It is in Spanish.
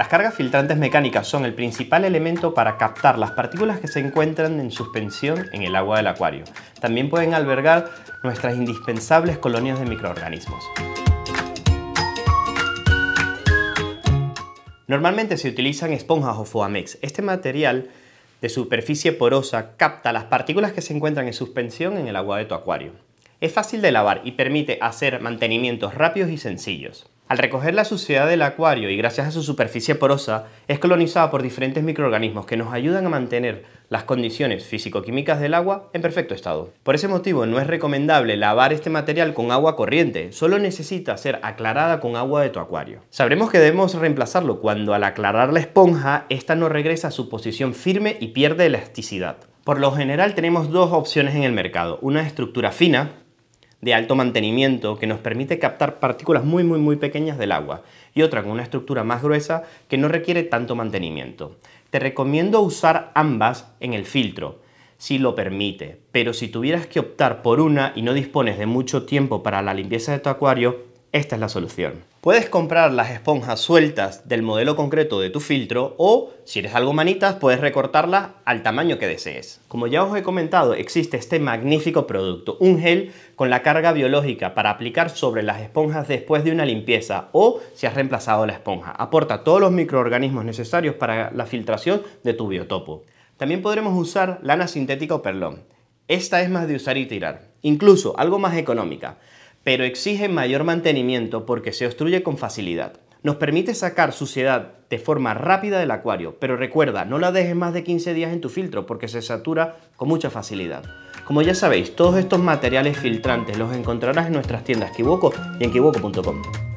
Las cargas filtrantes mecánicas son el principal elemento para captar las partículas que se encuentran en suspensión en el agua del acuario. También pueden albergar nuestras indispensables colonias de microorganismos. Normalmente se utilizan esponjas o foamex. Este material de superficie porosa capta las partículas que se encuentran en suspensión en el agua de tu acuario. Es fácil de lavar y permite hacer mantenimientos rápidos y sencillos. Al recoger la suciedad del acuario y gracias a su superficie porosa, es colonizada por diferentes microorganismos que nos ayudan a mantener las condiciones físico-químicas del agua en perfecto estado. Por ese motivo no es recomendable lavar este material con agua corriente, solo necesita ser aclarada con agua de tu acuario. Sabremos que debemos reemplazarlo cuando al aclarar la esponja, esta no regresa a su posición firme y pierde elasticidad. Por lo general tenemos dos opciones en el mercado, una estructura fina, de alto mantenimiento que nos permite captar partículas muy muy muy pequeñas del agua y otra con una estructura más gruesa que no requiere tanto mantenimiento. Te recomiendo usar ambas en el filtro si lo permite, pero si tuvieras que optar por una y no dispones de mucho tiempo para la limpieza de tu acuario, esta es la solución. Puedes comprar las esponjas sueltas del modelo concreto de tu filtro o, si eres algo manitas, puedes recortarlas al tamaño que desees. Como ya os he comentado, existe este magnífico producto, un gel con la carga biológica para aplicar sobre las esponjas después de una limpieza o si has reemplazado la esponja. Aporta todos los microorganismos necesarios para la filtración de tu biotopo. También podremos usar lana sintética o perlón. Esta es más de usar y tirar, incluso algo más económica pero exige mayor mantenimiento porque se obstruye con facilidad. Nos permite sacar suciedad de forma rápida del acuario, pero recuerda, no la dejes más de 15 días en tu filtro porque se satura con mucha facilidad. Como ya sabéis, todos estos materiales filtrantes los encontrarás en nuestras tiendas Kiwoko y en kiwoko.com.